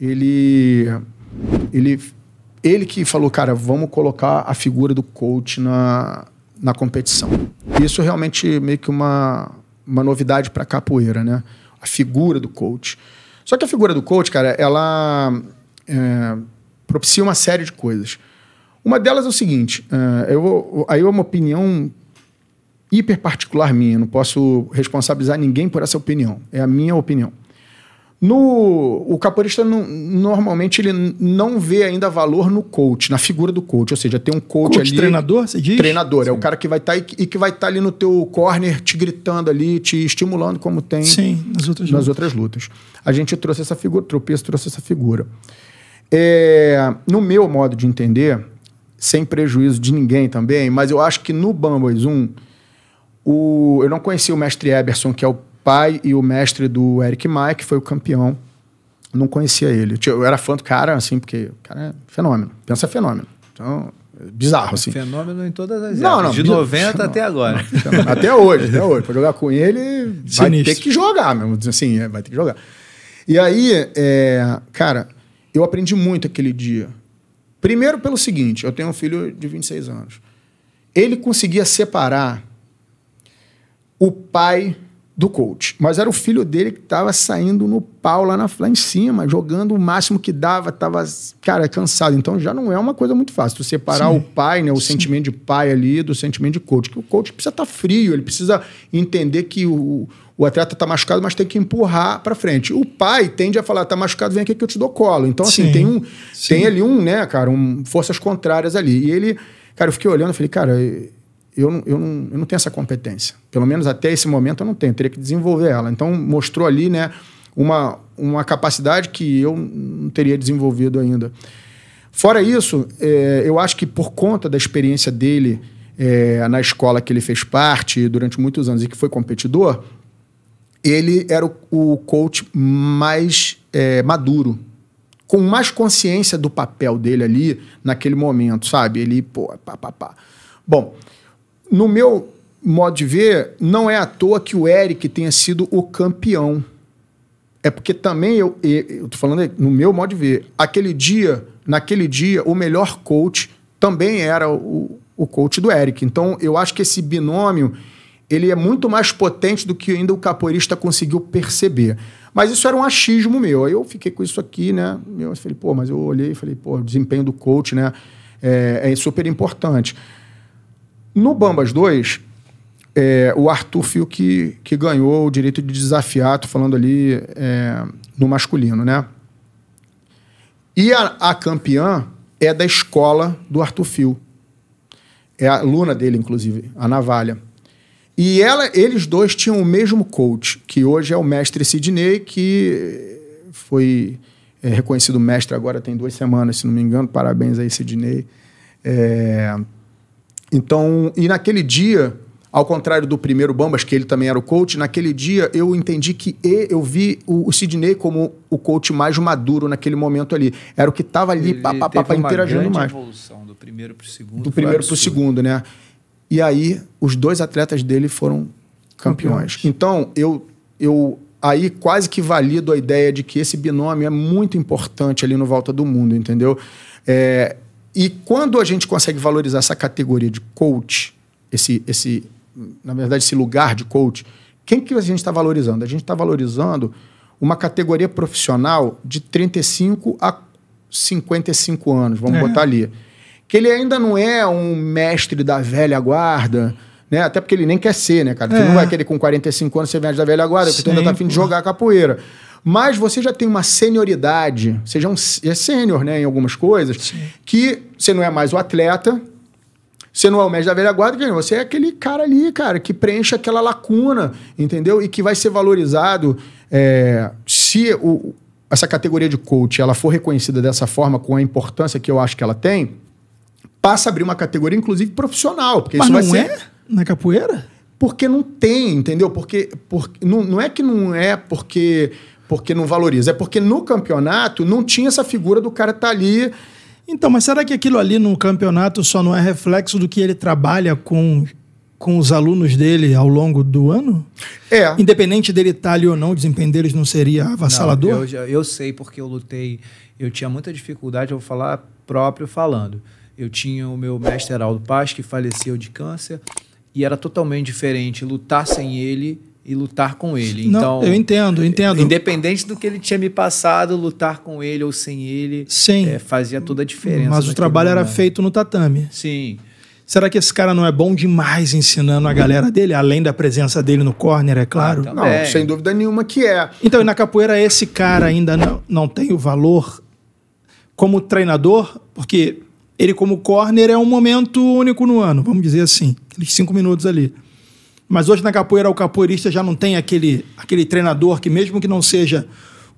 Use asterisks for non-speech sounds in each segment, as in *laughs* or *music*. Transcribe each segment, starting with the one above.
ele, ele, ele que falou, cara, vamos colocar a figura do coach na, na competição. Isso realmente meio que uma, uma novidade para capoeira, né? A figura do coach. Só que a figura do coach, cara, ela é, propicia uma série de coisas. Uma delas é o seguinte, é, eu aí é uma opinião hiper particular minha, não posso responsabilizar ninguém por essa opinião, é a minha opinião. No, o capoeirista não, normalmente ele não vê ainda valor no coach, na figura do coach, ou seja, tem um coach, coach ali. Treinador, você diz? Treinador, Sim. é o cara que vai estar tá e, e, que vai estar tá ali no teu corner te gritando ali, te estimulando como tem Sim, nas, outras, nas lutas. outras lutas. A gente trouxe essa figura, o tropeço trouxe essa figura. É, no meu modo de entender, sem prejuízo de ninguém também, mas eu acho que no Bambois 1, o, eu não conheci o mestre Eberson, que é o pai e o mestre do Eric Maia, que foi o campeão, não conhecia ele. Eu era fã do cara, assim, porque o cara é fenômeno. Pensa fenômeno. Então, é bizarro, assim. Fenômeno em todas as não, Não, de 90 até agora. Não, até hoje, até hoje. Pra jogar com ele, vai ter que jogar mesmo. Assim, é, vai ter que jogar. E aí, é, cara, eu aprendi muito aquele dia. Primeiro pelo seguinte, eu tenho um filho de 26 anos. Ele conseguia separar o pai do coach. Mas era o filho dele que estava saindo no pau lá, na, lá em cima, jogando o máximo que dava, estava, cara, cansado. Então já não é uma coisa muito fácil. Tu separar Sim. o pai, né, o Sim. sentimento de pai ali do sentimento de coach. Que o coach precisa estar tá frio, ele precisa entender que o, o atleta está machucado, mas tem que empurrar para frente. O pai tende a falar, tá machucado, vem aqui que eu te dou colo. Então assim, Sim. tem um tem ali um, né, cara, um forças contrárias ali. E ele, cara, eu fiquei olhando, falei, cara, eu não, eu, não, eu não tenho essa competência. Pelo menos até esse momento eu não tenho, eu teria que desenvolver ela. Então mostrou ali né, uma, uma capacidade que eu não teria desenvolvido ainda. Fora isso, é, eu acho que por conta da experiência dele é, na escola que ele fez parte durante muitos anos e que foi competidor, ele era o, o coach mais é, maduro, com mais consciência do papel dele ali naquele momento, sabe? Ele, pô, pá, pá, pá. Bom, no meu modo de ver, não é à toa que o Eric tenha sido o campeão. É porque também eu, eu tô falando no meu modo de ver, aquele dia, naquele dia, o melhor coach também era o, o coach do Eric. Então, eu acho que esse binômio ele é muito mais potente do que ainda o capoeirista conseguiu perceber. Mas isso era um achismo meu. Aí eu fiquei com isso aqui, né? Eu falei, pô, mas eu olhei e falei, pô, o desempenho do coach, né? É, é super importante. No Bambas 2, é, o Arthur Fio que, que ganhou o direito de desafiar, tô falando ali é, no masculino, né? E a, a, campeã é da escola do Arthur Fio. É a aluna dele, inclusive, a Navalha. E ela, eles dois tinham o mesmo coach, que hoje é o mestre Sidney, que foi é, reconhecido mestre agora tem duas semanas, se não me engano. Parabéns aí, Sidney. É, então, e naquele dia, ao contrário do primeiro Bambas, que ele também era o coach, naquele dia eu entendi que e eu vi o, o Sidney como o coach mais maduro naquele momento ali. Era o que estava ali, ele pá, pá, pá, interagindo mais. evolução do primeiro para o segundo. Do primeiro para o segundo, né? E aí, os dois atletas dele foram campeões. campeões. Então, eu, eu aí quase que valido a ideia de que esse binômio é muito importante ali no Volta do Mundo, entendeu? É, e quando a gente consegue valorizar essa categoria de coach, esse, esse, na verdade, esse lugar de coach, quem que a gente está valorizando? A gente está valorizando uma categoria profissional de 35 a 55 anos, vamos é. botar ali. Que ele ainda não é um mestre da velha guarda, né? Até porque ele nem quer ser, né, cara? É. Tu não vai querer com 45 anos ser vem da velha guarda, Sim, porque tu ainda tá afim de jogar capoeira mas você já tem uma senioridade, você já é, um, é sênior né, em algumas coisas, Sim. que você não é mais o atleta, você não é o médico da velha guarda, você é aquele cara ali, cara, que preenche aquela lacuna, entendeu? E que vai ser valorizado é, se o, essa categoria de coach ela for reconhecida dessa forma, com a importância que eu acho que ela tem, passa a abrir uma categoria, inclusive, profissional. Porque Mas isso não vai ser... é na capoeira? Porque não tem, entendeu? Porque, porque não, não é que não é porque porque não valoriza. É porque no campeonato não tinha essa figura do cara estar tá ali. Então, mas será que aquilo ali no campeonato só não é reflexo do que ele trabalha com com os alunos dele ao longo do ano? É. Independente dele estar tá ali ou não, o desempenho deles não seria avassalador? Não, eu, eu, sei porque eu lutei, eu tinha muita dificuldade, eu vou falar próprio falando. Eu tinha o meu mestre Heraldo Paz, que faleceu de câncer, e era totalmente diferente lutar sem ele e lutar com ele. Não, então, eu entendo, eu entendo. Independente do que ele tinha me passado, lutar com ele ou sem ele Sim. É, fazia toda a diferença. Mas o trabalho era feito no tatame. Sim. Será que esse cara não é bom demais ensinando a galera dele, além da presença dele no corner, é claro? Ah, tá não, sem dúvida nenhuma que é. Então, e na capoeira, esse cara ainda não, não tem o valor como treinador, porque ele, como corner, é um momento único no ano, vamos dizer assim, aqueles cinco minutos ali. Mas hoje na capoeira o capoeirista já não tem aquele, aquele treinador que, mesmo que não seja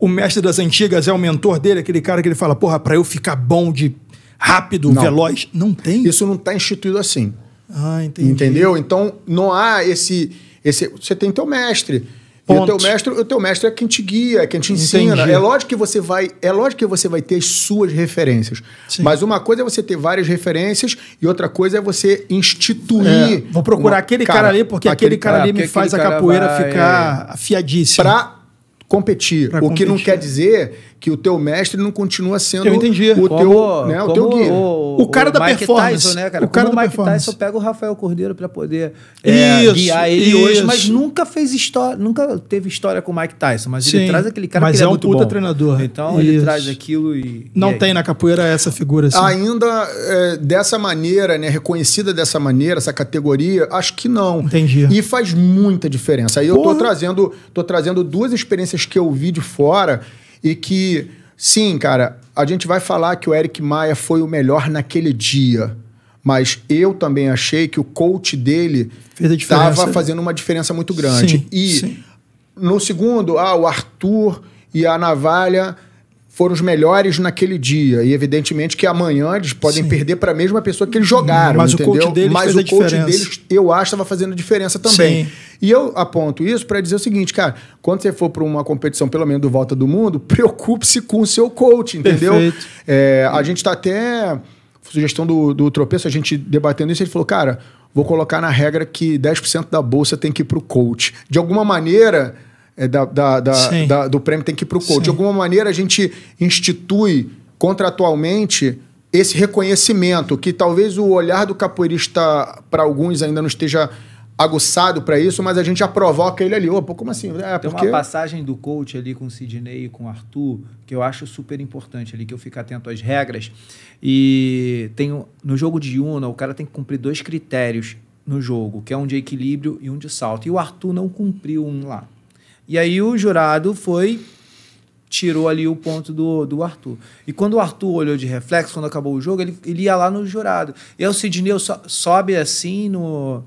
o mestre das antigas, é o mentor dele, aquele cara que ele fala, porra, para eu ficar bom de rápido, não. veloz. Não tem. Isso não está instituído assim. Ah, entendi. Entendeu? Então não há esse, esse. Você tem teu mestre. Ponto. o teu mestre, o teu mestre é quem te guia, é quem te ensina. Né? Entendi. É lógico que você vai, é lógico que você vai ter as suas referências. Sim. Mas uma coisa é você ter várias referências e outra coisa é você instituir. É, vou procurar uma, aquele cara, cara, ali porque aquele cara, ali me faz a capoeira vai, ficar é, afiadíssima. Pra competir. Pra o competir. que não quer dizer que o teu mestre não continua sendo eu entendi. o como, teu, né, o teu guia. O, o cara o da Mike performance, Tyson, né, cara? O cara como da Mike performance. Tyson pega o Rafael Cordeiro para poder é, isso, guiar ele isso. hoje, mas nunca fez história, nunca teve história com o Mike Tyson, mas Sim, ele traz aquele cara mas que é, é um puta bom. treinador. Então isso. ele traz aquilo e não e tem na capoeira essa figura assim. Ainda é, dessa maneira, né, reconhecida dessa maneira, essa categoria, acho que não. Entendi. E faz muita diferença. Aí Porra. eu tô trazendo, tô trazendo duas experiências que eu vi de fora e que, sim, cara, a gente vai falar que o Eric Maia foi o melhor naquele dia. Mas eu também achei que o coach dele estava fazendo uma diferença muito grande. Sim, e sim. no segundo, ah, o Arthur e a Navalha foram os melhores naquele dia. E evidentemente que amanhã eles podem Sim. perder para a mesma pessoa que eles jogaram. Mas entendeu? o coach deles, Mas o coach diferença. deles eu acho, estava fazendo diferença também. Sim. E eu aponto isso para dizer o seguinte, cara: quando você for para uma competição, pelo menos do Volta do Mundo, *laughs* preocupe-se com o seu coach, entendeu? É, a gente está até. Sugestão do, do tropeço, a gente debatendo isso, ele falou, cara, vou colocar na regra que 10% da bolsa tem que ir para o coach. De alguma maneira é, da, da, da, do prêmio tem que ir para o coach. Sim. De alguma maneira, a gente institui contratualmente esse reconhecimento, que talvez o olhar do capoeirista para alguns ainda não esteja aguçado para isso, mas a gente já provoca ele ali. Opa, como assim? É, Tem porque... uma passagem do coach ali com o Sidney e com o Arthur que eu acho super importante ali, que eu fico atento às regras. E tem no jogo de Una, o cara tem que cumprir dois critérios no jogo, que é um de equilíbrio e um de salto. E o Arthur não cumpriu um lá. E aí o jurado foi tirou ali o ponto do, do Arthur. E quando o Arthur olhou de reflexo, quando acabou o jogo, ele, ele ia lá no jurado. E aí o Sidney sobe assim no,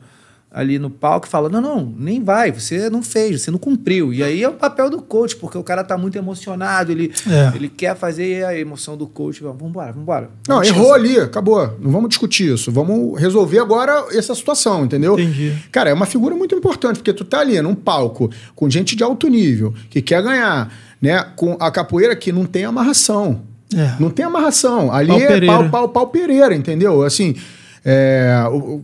ali no palco e fala: não, não, nem vai, você não fez, você não cumpriu. E aí é o papel do coach, porque o cara tá muito emocionado, ele, é. ele quer fazer a emoção do coach. Vamos embora, vamos embora. Não, errou ali, acabou. Não vamos discutir isso. Vamos resolver agora essa situação, entendeu? Entendi. Cara, é uma figura muito importante, porque tu tá ali num palco com gente de alto nível, que quer ganhar, né? Com a capoeira que não tem amarração. É. Não tem amarração. Ali pau é pau, pau, pau Pereira, entendeu? Assim, é,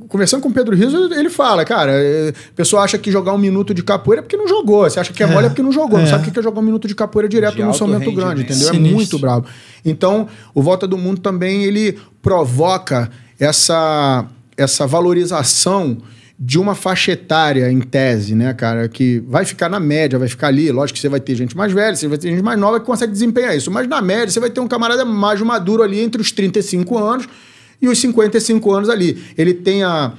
conversando com o Pedro Rizzo, ele fala, cara, a é, pessoa acha que jogar um minuto de capoeira é porque não jogou. Você acha que é, é mole é porque não jogou. É. Não sabe o que é jogar um minuto de capoeira direto de no São Grande, entendeu? É Sinistro. É muito bravo. Então, o Volta do Mundo também, ele provoca essa, essa valorização de uma faixa etária, em tese, né, cara, que vai ficar na média, vai ficar ali. Lógico que você vai ter gente mais velha, você vai ter gente mais nova que consegue desempenhar isso. Mas na média, você vai ter um camarada mais maduro ali entre os 35 anos e os 55 anos ali. Ele tem a,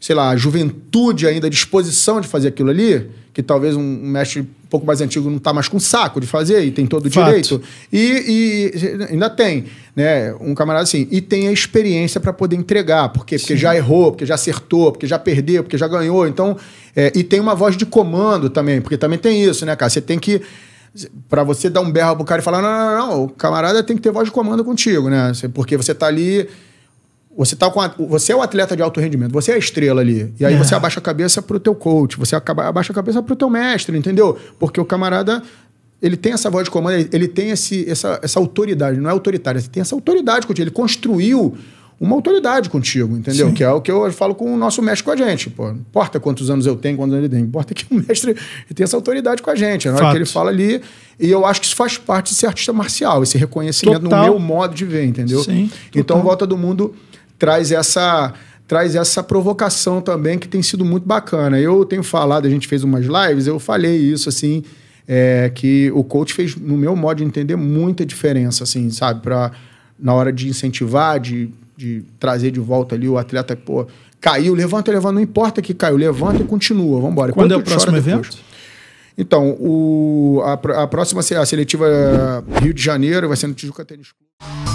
sei lá, a juventude ainda, a disposição de fazer aquilo ali, que talvez um mestre um pouco mais antigo não está mais com saco de fazer e tem todo o direito. E, e, ainda tem, né? Um camarada assim, e tem a experiência para poder entregar, porque, Sim. já errou, porque já acertou, porque já perdeu, porque já ganhou. Então, é, e tem uma voz de comando também, porque também tem isso, né, cara? Você tem que para você dar um berro pro cara e falar: não, não, não, não, o camarada tem que ter voz de comando contigo, né? Porque você tá ali você, tá com a, você é o atleta de alto rendimento, você é a estrela ali. E aí é. você abaixa a cabeça pro teu coach, você acaba, abaixa a cabeça pro teu mestre, entendeu? Porque o camarada, ele tem essa voz de comando, ele, ele tem esse, essa, essa autoridade, não é autoritário, ele tem essa autoridade contigo. Ele construiu uma autoridade contigo, entendeu? Sim. Que é o que eu falo com o nosso mestre com a gente. Pô, não importa quantos anos eu tenho, quantos anos ele tem, importa que o mestre tem essa autoridade com a gente. É na hora que ele fala ali. E eu acho que isso faz parte de ser artista marcial, esse reconhecimento total. no meu modo de ver, entendeu? Sim, então, Volta do Mundo traz essa traz essa provocação também que tem sido muito bacana. Eu tenho falado, a gente fez umas lives, eu falei isso assim, é, que o coach fez, no meu modo de entender, muita diferença, assim, sabe, para na hora de incentivar, de, de trazer de volta ali o atleta, pô, caiu, levanta, levanta, não importa que caiu, levanta e continua, vamos embora. Quando é o próximo evento? Depois? Então, o, a, a próxima a seletiva Rio de Janeiro vai ser no Tijuca Tênis Clube.